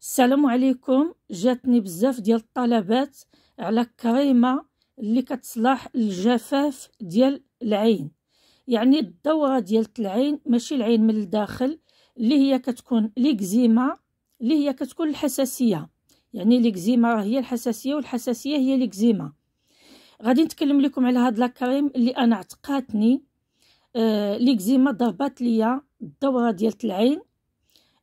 السلام عليكم جاتني بزاف ديال الطلبات على كريمه اللي كتصلح الجفاف ديال العين يعني الدوره ديال العين ماشي العين من الداخل اللي هي كتكون ليكزيما اللي هي كتكون الحساسيه يعني ليكزيما راه هي الحساسيه والحساسيه هي ليكزيما غادي نتكلم لكم على هاد لاكريم اللي انا عتقاتني آه ليكزيما ضربات ليا الدوره ديال العين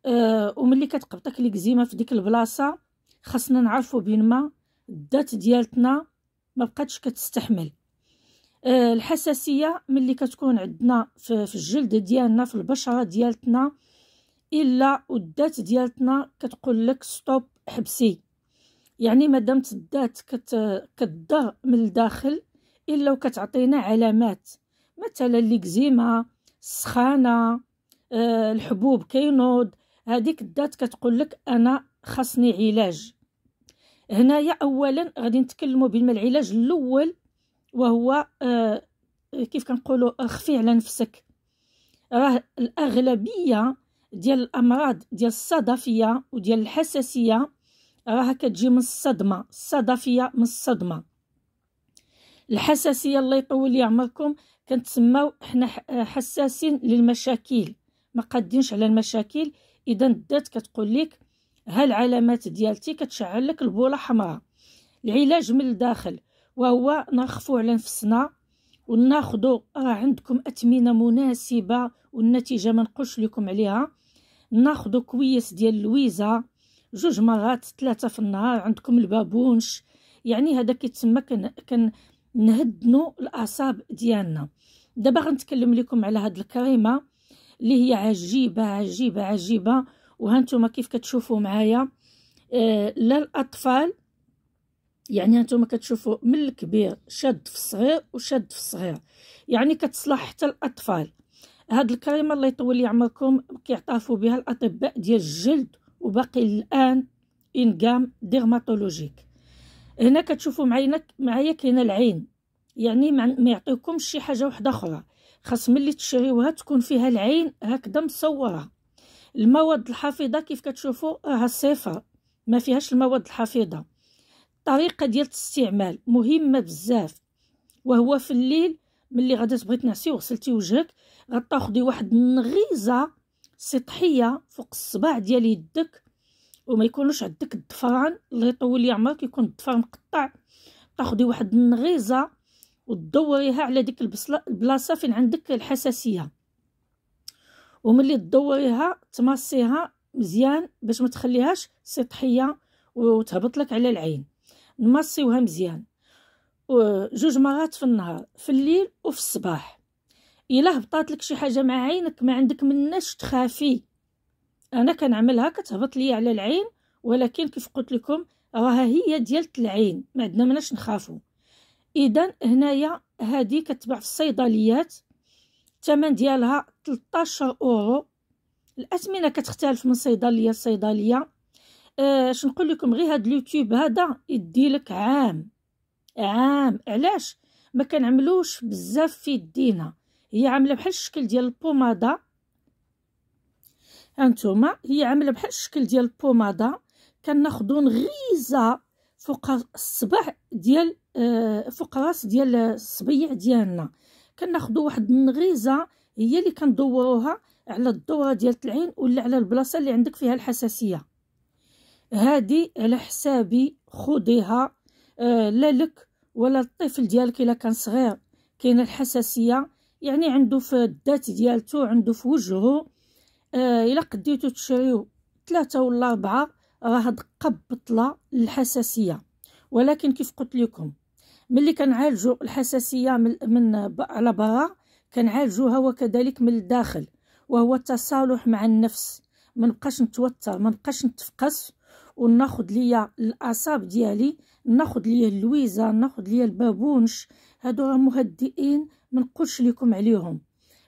أه وملي كتقبطك ليكزيما في ديك البلاصه خاصنا نعرفوا بين ما الذات ديالتنا ما بقاتش كتستحمل آه، الحساسيه ملي كتكون عندنا في, الجلد ديالنا في البشره ديالتنا الا والذات ديالتنا كتقول لك ستوب حبسي يعني مادامت الذات كت كتضر من الداخل الا وكتعطينا علامات مثلا ليكزيما السخانه آه، الحبوب كينوض هذيك الذات كتقول لك انا خاصني علاج هنايا اولا غادي نتكلموا بما العلاج الاول وهو آه كيف كنقولوا اخفي على نفسك راه الاغلبيه ديال الامراض ديال الصدفيه وديال الحساسيه راها كتجي من الصدمه الصدفيه من الصدمه الحساسيه الله يطول لي عمركم كنتسماو حنا حساسين للمشاكل ما قادينش على المشاكل اذا الذات كتقول لك ها العلامات ديالتي كتشعل لك البوله حمراء العلاج من الداخل وهو نخفو على نفسنا وناخدو راه عندكم اثمنه مناسبه والنتيجه ما نقولش لكم عليها ناخدو كويس ديال اللويزه جوج مرات ثلاثه في النهار عندكم البابونش يعني هذا كيتسمى كنهدنوا الاعصاب ديالنا دابا غنتكلم لكم على هاد الكريمه اللي هي عجيبه عجيبه عجيبه وهانتوما كيف كتشوفوا معايا للاطفال آه، لا الاطفال يعني هانتوما كتشوفوا من الكبير شاد في الصغير وشاد في الصغير يعني كتصلح حتى الاطفال هاد الكريمه الله يطول لي عمركم كيعترفوا بها الاطباء ديال الجلد وباقي الان انقام ديرماتولوجيك هنا كتشوفوا معايا معايا كاينه العين يعني ما يعطيكمش شي حاجه واحده اخرى خاص ملي تشريوها تكون فيها العين هكذا مصوره المواد الحافظه كيف كتشوفوا راها صفر ما فيهاش المواد الحافظه الطريقه ديال الاستعمال مهمه بزاف وهو في الليل ملي غادي تبغي تنعسي وغسلتي وجهك غتاخدي واحد النغيزه سطحيه فوق الصباع ديال يدك وما يكونوش عندك الضفران اللي يطول لي عمرك يكون الضفر مقطع تاخدي واحد النغيزه وتدوريها على ديك البلاصه فين عندك الحساسيه وملي تدوريها تمصيها مزيان باش ما تخليهاش سطحيه وتهبط لك على العين نمصيوها مزيان جوج مرات في النهار في الليل وفي الصباح الا هبطات لك شي حاجه مع عينك ما عندك مناش تخافي انا كنعملها كتهبط لي على العين ولكن كيف قلت لكم راها هي ديال العين ما عندنا مناش نخافو اذا هنايا هذه كتباع في الصيدليات الثمن ديالها 13 اورو الاثمنه كتختلف من صيدليه لصيدليه آه نقول لكم غير هاد اليوتيوب هذا يدي لك عام عام علاش ما كنعملوش بزاف في يدينا هي عامله بحال الشكل ديال البوماده هانتوما هي عامله بحال الشكل ديال البوماده كناخذو نغيزه فوق الصبع ديال آه، فوق راس ديال الصبيع ديالنا كناخذوا واحد النغيزه هي اللي كندوروها على الدوره ديال العين ولا على البلاصه اللي عندك فيها الحساسيه هادي على حسابي خديها آه، لا لك ولا الطفل ديالك الا كان صغير كاينه الحساسيه يعني عنده في الذات ديالته عنده في وجهه آه، الا قديتو تشريو ثلاثة ولا أربعة راه دقه بطله الحساسية ولكن كيف قلت لكم ملي كنعالجوا الحساسيه من, من على برا كنعالجوها وكذلك من الداخل وهو التصالح مع النفس ما نبقاش نتوتر ما نبقاش نتفقس وناخذ ليا الاعصاب ديالي ناخذ ليا اللويزه ناخذ ليا البابونش هادو راه مهدئين ما نقولش لكم عليهم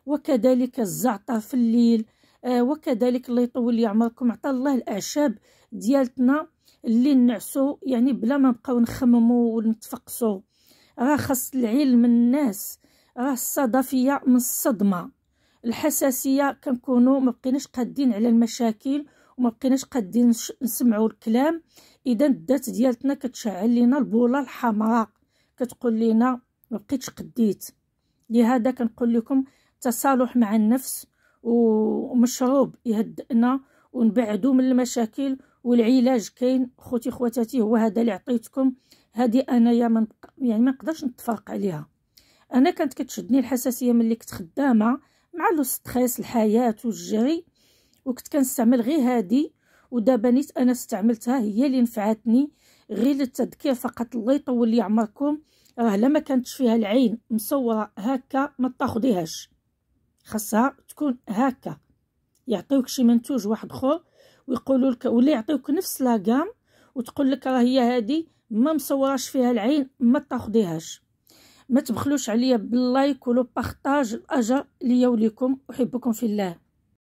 وكذلك الزعتر في الليل آه وكذلك الله يطول لي عمركم عطى الله الاعشاب ديالتنا اللي نعسو يعني بلا ما نبقاو نخممو ونتفقسو راه خاص العلم الناس راه الصدفيه من الصدمه الحساسيه كنكونوا ما بقيناش قادين على المشاكل وما بقيناش قادين نسمعوا الكلام اذا الذات ديالتنا كتشعل لينا البوله الحمراء كتقول لينا ما بقيتش قديت لهذا كنقول لكم تصالح مع النفس ومشروب يهدئنا ونبعدو من المشاكل والعلاج كاين خوتي خواتاتي هو هذا اللي عطيتكم هذه انايا من يعني ما نقدرش نتفرق عليها انا كانت كتشدني الحساسيه ملي كنت خدامه مع لو ستريس الحياه والجري وكنت كنستعمل غير هادي ودابا نيت انا استعملتها هي اللي نفعتني غير للتذكير فقط الله يطول لي عمركم راه لما كانتش فيها العين مصوره هكا ما تاخديهاش خاصها تكون هكا يعطيوك شي منتوج واحد اخر ويقولوا لك ولا يعطيوك نفس لاكام وتقول لك راه هي هذه ما مصوراش فيها العين ما تاخديهاش ما تبخلوش عليا باللايك ولو بارطاج الاجر ليا وليكم احبكم في الله